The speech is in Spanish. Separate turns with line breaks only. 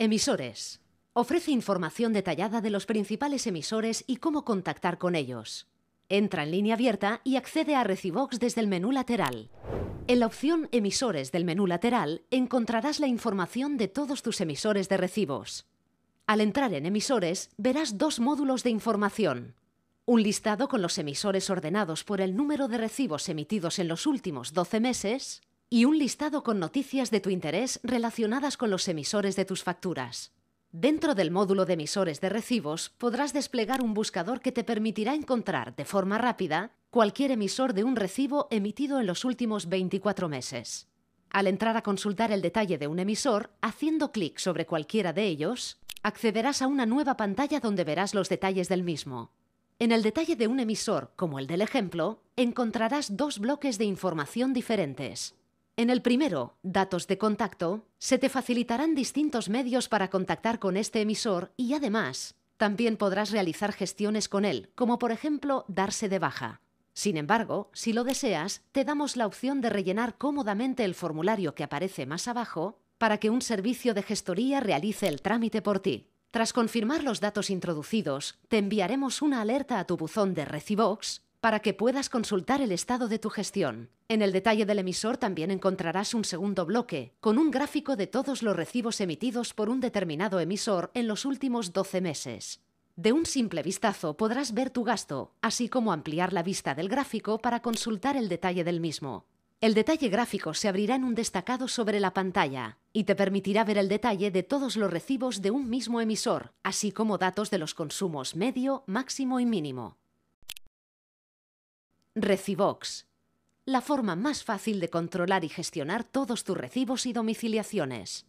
Emisores. Ofrece información detallada de los principales emisores y cómo contactar con ellos. Entra en línea abierta y accede a Recibox desde el menú lateral. En la opción Emisores del menú lateral encontrarás la información de todos tus emisores de recibos. Al entrar en Emisores verás dos módulos de información. Un listado con los emisores ordenados por el número de recibos emitidos en los últimos 12 meses y un listado con noticias de tu interés relacionadas con los emisores de tus facturas. Dentro del módulo de emisores de recibos podrás desplegar un buscador que te permitirá encontrar de forma rápida cualquier emisor de un recibo emitido en los últimos 24 meses. Al entrar a consultar el detalle de un emisor, haciendo clic sobre cualquiera de ellos, accederás a una nueva pantalla donde verás los detalles del mismo. En el detalle de un emisor, como el del ejemplo, encontrarás dos bloques de información diferentes. En el primero, datos de contacto, se te facilitarán distintos medios para contactar con este emisor y además, también podrás realizar gestiones con él, como por ejemplo darse de baja. Sin embargo, si lo deseas, te damos la opción de rellenar cómodamente el formulario que aparece más abajo para que un servicio de gestoría realice el trámite por ti. Tras confirmar los datos introducidos, te enviaremos una alerta a tu buzón de Recibox para que puedas consultar el estado de tu gestión. En el detalle del emisor también encontrarás un segundo bloque, con un gráfico de todos los recibos emitidos por un determinado emisor en los últimos 12 meses. De un simple vistazo podrás ver tu gasto, así como ampliar la vista del gráfico para consultar el detalle del mismo. El detalle gráfico se abrirá en un destacado sobre la pantalla y te permitirá ver el detalle de todos los recibos de un mismo emisor, así como datos de los consumos medio, máximo y mínimo. Recibox. La forma más fácil de controlar y gestionar todos tus recibos y domiciliaciones.